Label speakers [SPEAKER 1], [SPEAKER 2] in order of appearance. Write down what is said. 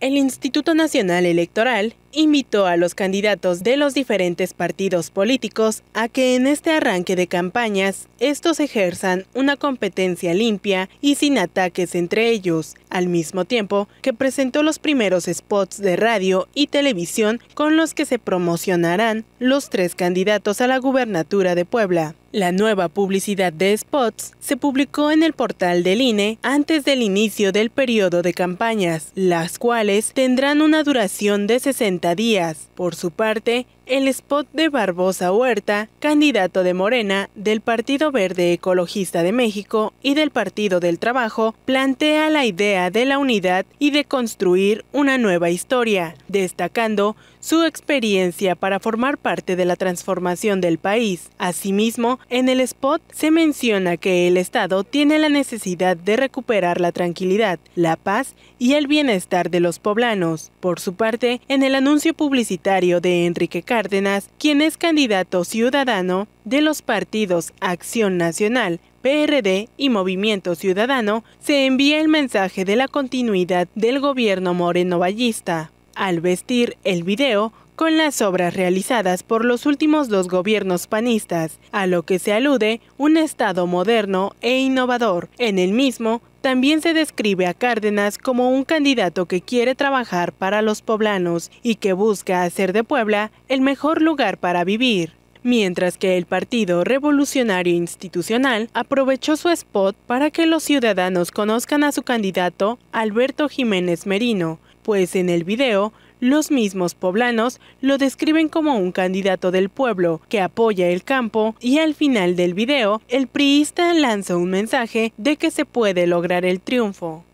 [SPEAKER 1] El Instituto Nacional Electoral invitó a los candidatos de los diferentes partidos políticos a que en este arranque de campañas estos ejerzan una competencia limpia y sin ataques entre ellos, al mismo tiempo que presentó los primeros spots de radio y televisión con los que se promocionarán los tres candidatos a la gubernatura de Puebla. La nueva publicidad de spots se publicó en el portal del INE antes del inicio del periodo de campañas, las cuales tendrán una duración de 60 días. Por su parte, el spot de Barbosa Huerta, candidato de Morena, del Partido Verde Ecologista de México y del Partido del Trabajo, plantea la idea de la unidad y de construir una nueva historia, destacando su experiencia para formar parte de la transformación del país. Asimismo, en el spot se menciona que el Estado tiene la necesidad de recuperar la tranquilidad, la paz y el bienestar de los poblanos. Por su parte, en el anuncio publicitario de Enrique Cárdenas, quien es candidato ciudadano de los partidos Acción Nacional, PRD y Movimiento Ciudadano, se envía el mensaje de la continuidad del gobierno moreno Al vestir el video, con las obras realizadas por los últimos dos gobiernos panistas, a lo que se alude un Estado moderno e innovador. En el mismo también se describe a Cárdenas como un candidato que quiere trabajar para los poblanos y que busca hacer de Puebla el mejor lugar para vivir. Mientras que el Partido Revolucionario Institucional aprovechó su spot para que los ciudadanos conozcan a su candidato Alberto Jiménez Merino, pues en el video los mismos poblanos lo describen como un candidato del pueblo que apoya el campo y al final del video el priista lanza un mensaje de que se puede lograr el triunfo.